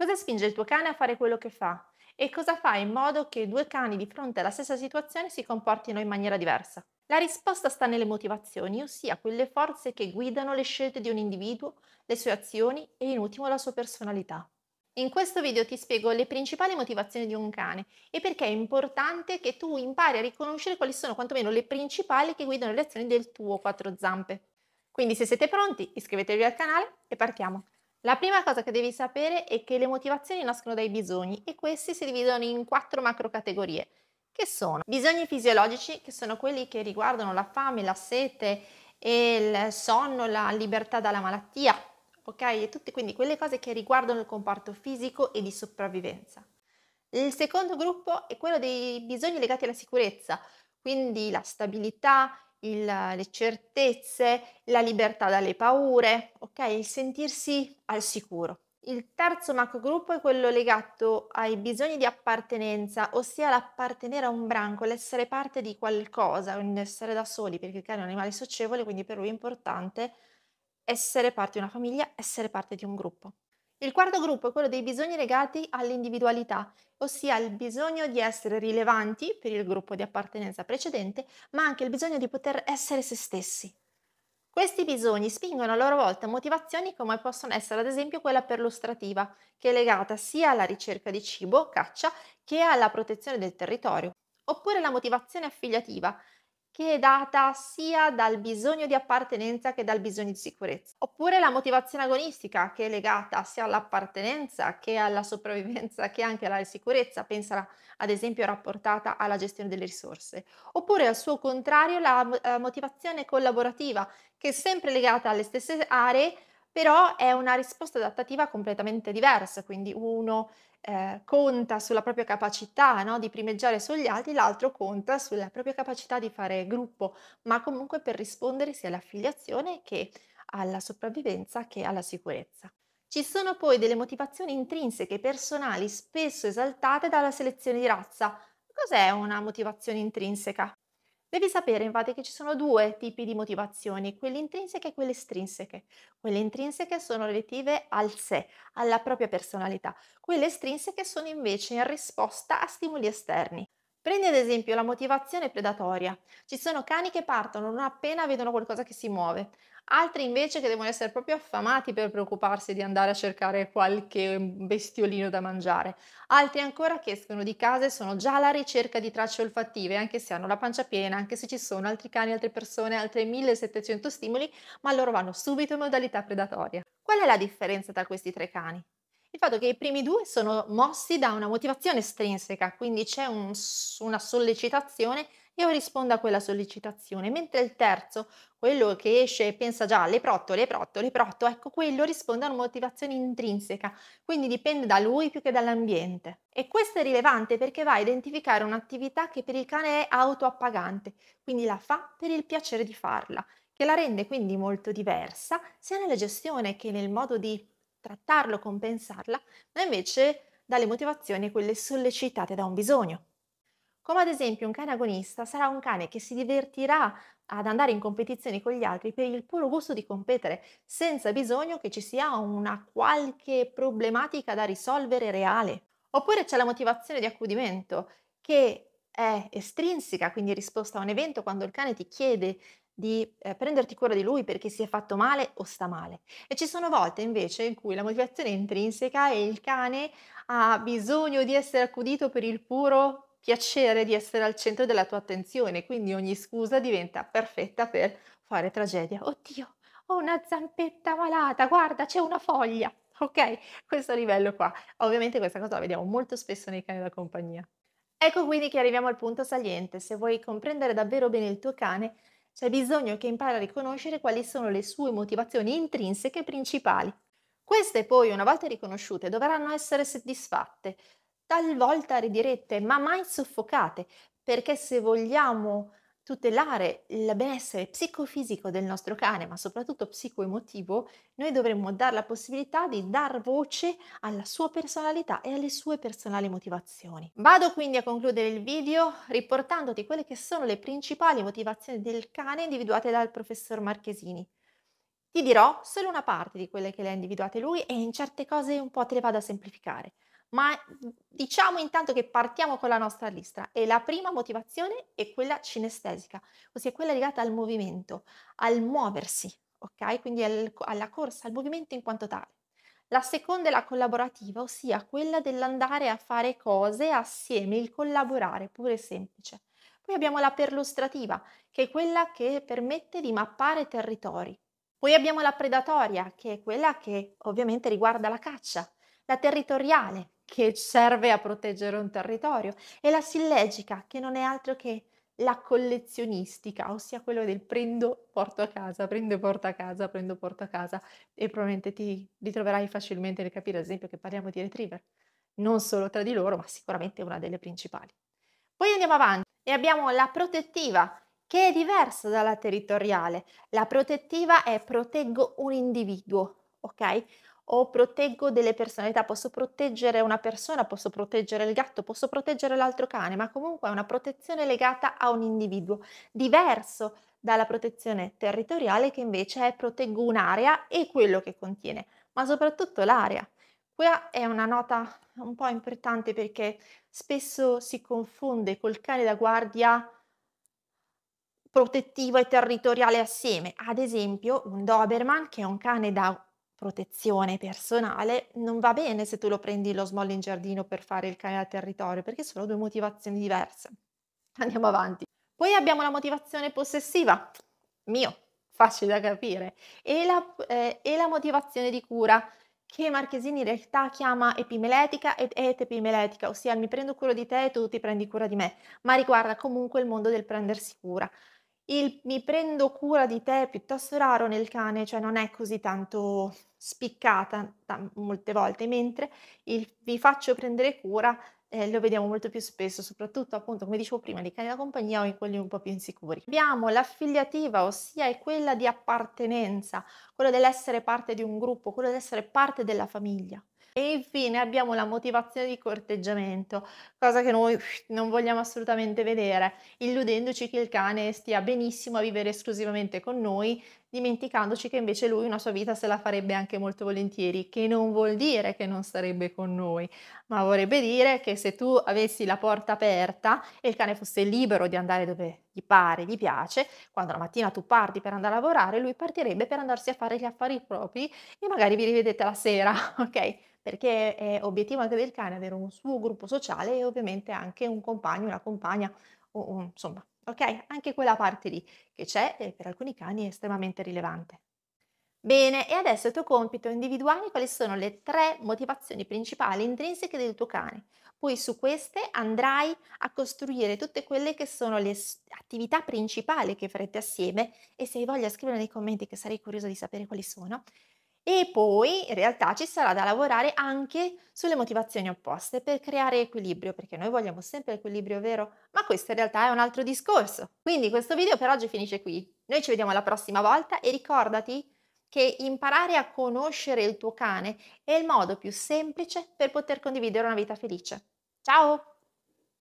Cosa spinge il tuo cane a fare quello che fa? E cosa fa in modo che due cani di fronte alla stessa situazione si comportino in maniera diversa? La risposta sta nelle motivazioni, ossia quelle forze che guidano le scelte di un individuo, le sue azioni e in ultimo la sua personalità. In questo video ti spiego le principali motivazioni di un cane e perché è importante che tu impari a riconoscere quali sono quantomeno le principali che guidano le azioni del tuo quattro zampe. Quindi se siete pronti iscrivetevi al canale e partiamo. La prima cosa che devi sapere è che le motivazioni nascono dai bisogni e questi si dividono in quattro macro categorie, che sono bisogni fisiologici, che sono quelli che riguardano la fame, la sete, il sonno, la libertà dalla malattia, ok? E tutte quindi quelle cose che riguardano il comparto fisico e di sopravvivenza. Il secondo gruppo è quello dei bisogni legati alla sicurezza, quindi la stabilità, il, le certezze, la libertà dalle paure, ok? Il sentirsi al sicuro. Il terzo macrogruppo è quello legato ai bisogni di appartenenza, ossia l'appartenere a un branco, l'essere parte di qualcosa, non essere da soli, perché il cane è un animale socievole, quindi per lui è importante essere parte di una famiglia, essere parte di un gruppo. Il quarto gruppo è quello dei bisogni legati all'individualità, ossia il bisogno di essere rilevanti per il gruppo di appartenenza precedente, ma anche il bisogno di poter essere se stessi. Questi bisogni spingono a loro volta motivazioni come possono essere ad esempio quella perlustrativa, che è legata sia alla ricerca di cibo, caccia, che alla protezione del territorio, oppure la motivazione affiliativa, che è data sia dal bisogno di appartenenza che dal bisogno di sicurezza. Oppure la motivazione agonistica che è legata sia all'appartenenza che alla sopravvivenza che anche alla sicurezza, pensa ad esempio rapportata alla gestione delle risorse. Oppure al suo contrario la eh, motivazione collaborativa che è sempre legata alle stesse aree però è una risposta adattativa completamente diversa, quindi uno eh, conta sulla propria capacità no, di primeggiare sugli altri, l'altro conta sulla propria capacità di fare gruppo, ma comunque per rispondere sia all'affiliazione che alla sopravvivenza che alla sicurezza. Ci sono poi delle motivazioni intrinseche e personali spesso esaltate dalla selezione di razza. Cos'è una motivazione intrinseca? Devi sapere infatti che ci sono due tipi di motivazioni, quelle intrinseche e quelle estrinseche. Quelle intrinseche sono relative al sé, alla propria personalità, quelle estrinseche sono invece in risposta a stimoli esterni. Prendi ad esempio la motivazione predatoria. Ci sono cani che partono non appena vedono qualcosa che si muove, altri invece che devono essere proprio affamati per preoccuparsi di andare a cercare qualche mm, bestiolino da mangiare, altri ancora che escono di casa e sono già alla ricerca di tracce olfattive, anche se hanno la pancia piena, anche se ci sono altri cani, altre persone, altri 1700 stimoli, ma loro vanno subito in modalità predatoria. Qual è la differenza tra questi tre cani? il fatto che i primi due sono mossi da una motivazione estrinseca, quindi c'è un, una sollecitazione e io rispondo a quella sollecitazione, mentre il terzo, quello che esce e pensa già alle protto, le protto, le protto, ecco quello risponde a una motivazione intrinseca, quindi dipende da lui più che dall'ambiente. E questo è rilevante perché va a identificare un'attività che per il cane è autoappagante, quindi la fa per il piacere di farla, che la rende quindi molto diversa sia nella gestione che nel modo di trattarlo, compensarla, ma invece dalle motivazioni quelle sollecitate da un bisogno. Come ad esempio un cane agonista sarà un cane che si divertirà ad andare in competizione con gli altri per il puro gusto di competere, senza bisogno che ci sia una qualche problematica da risolvere reale. Oppure c'è la motivazione di accudimento, che è estrinseca, quindi risposta a un evento quando il cane ti chiede di eh, prenderti cura di lui perché si è fatto male o sta male. E ci sono volte invece in cui la motivazione è intrinseca e il cane ha bisogno di essere accudito per il puro piacere di essere al centro della tua attenzione, quindi ogni scusa diventa perfetta per fare tragedia. Oddio, ho una zampetta malata, guarda, c'è una foglia. Ok? Questo livello qua. Ovviamente questa cosa la vediamo molto spesso nei cani da compagnia. Ecco quindi che arriviamo al punto saliente. Se vuoi comprendere davvero bene il tuo cane, c'è bisogno che impari a riconoscere quali sono le sue motivazioni intrinseche principali. Queste poi, una volta riconosciute, dovranno essere soddisfatte, talvolta ridirette, ma mai soffocate, perché se vogliamo tutelare il benessere psicofisico del nostro cane, ma soprattutto psicoemotivo, noi dovremmo dare la possibilità di dar voce alla sua personalità e alle sue personali motivazioni. Vado quindi a concludere il video riportandoti quelle che sono le principali motivazioni del cane individuate dal professor Marchesini. Ti dirò solo una parte di quelle che le ha individuate lui e in certe cose un po' te le vado a semplificare ma diciamo intanto che partiamo con la nostra lista e la prima motivazione è quella cinestesica, ossia quella legata al movimento, al muoversi, ok? Quindi al, alla corsa, al movimento in quanto tale. La seconda è la collaborativa, ossia quella dell'andare a fare cose assieme, il collaborare, pure semplice. Poi abbiamo la perlustrativa, che è quella che permette di mappare territori. Poi abbiamo la predatoria, che è quella che ovviamente riguarda la caccia, la territoriale, che serve a proteggere un territorio e la sillegica che non è altro che la collezionistica, ossia quello del prendo, porto a casa, prendo e porto a casa, prendo e porto a casa e probabilmente ti ritroverai facilmente nel capire, ad esempio, che parliamo di retriever, non solo tra di loro, ma sicuramente una delle principali. Poi andiamo avanti e abbiamo la protettiva, che è diversa dalla territoriale. La protettiva è proteggo un individuo, ok? o proteggo delle personalità, posso proteggere una persona, posso proteggere il gatto, posso proteggere l'altro cane, ma comunque è una protezione legata a un individuo, diverso dalla protezione territoriale che invece è proteggo un'area e quello che contiene, ma soprattutto l'area. Qui è una nota un po' importante perché spesso si confonde col cane da guardia protettivo e territoriale assieme. Ad esempio, un Doberman, che è un cane da protezione personale, non va bene se tu lo prendi lo small in giardino per fare il cane al territorio, perché sono due motivazioni diverse. Andiamo avanti. Poi abbiamo la motivazione possessiva, mio, facile da capire, e la, eh, e la motivazione di cura, che Marchesini in realtà chiama epimeletica ed etepimeletica, ossia mi prendo cura di te e tu ti prendi cura di me, ma riguarda comunque il mondo del prendersi cura il mi prendo cura di te è piuttosto raro nel cane, cioè non è così tanto spiccata t- molte volte, mentre il vi faccio prendere cura eh, lo vediamo molto più spesso, soprattutto appunto come dicevo prima nei cani da compagnia o in quelli un po' più insicuri. Abbiamo l'affiliativa, ossia è quella di appartenenza, quello dell'essere parte di un gruppo, quello dell'essere parte della famiglia. E infine abbiamo la motivazione di corteggiamento, cosa che noi non vogliamo assolutamente vedere, illudendoci che il cane stia benissimo a vivere esclusivamente con noi, dimenticandoci che invece lui una sua vita se la farebbe anche molto volentieri, che non vuol dire che non starebbe con noi, ma vorrebbe dire che se tu avessi la porta aperta e il cane fosse libero di andare dove gli pare, gli piace, quando la mattina tu parti per andare a lavorare, lui partirebbe per andarsi a fare gli affari propri e magari vi rivedete la sera, ok? Perché è obiettivo anche del cane avere un suo gruppo sociale e ovviamente anche un compagno, una compagna, o, o, insomma, ok? Anche quella parte lì che c'è e eh, per alcuni cani è estremamente rilevante. Bene, e adesso è il tuo compito individuare quali sono le tre motivazioni principali intrinseche del tuo cane. Poi su queste andrai a costruire tutte quelle che sono le attività principali che farete assieme e se hai voglia scrivere nei commenti che sarei curiosa di sapere quali sono. E poi in realtà ci sarà da lavorare anche sulle motivazioni opposte per creare equilibrio, perché noi vogliamo sempre equilibrio vero, ma questo in realtà è un altro discorso. Quindi questo video per oggi finisce qui. Noi ci vediamo alla prossima volta e ricordati che imparare a conoscere il tuo cane è il modo più semplice per poter condividere una vita felice. Ciao!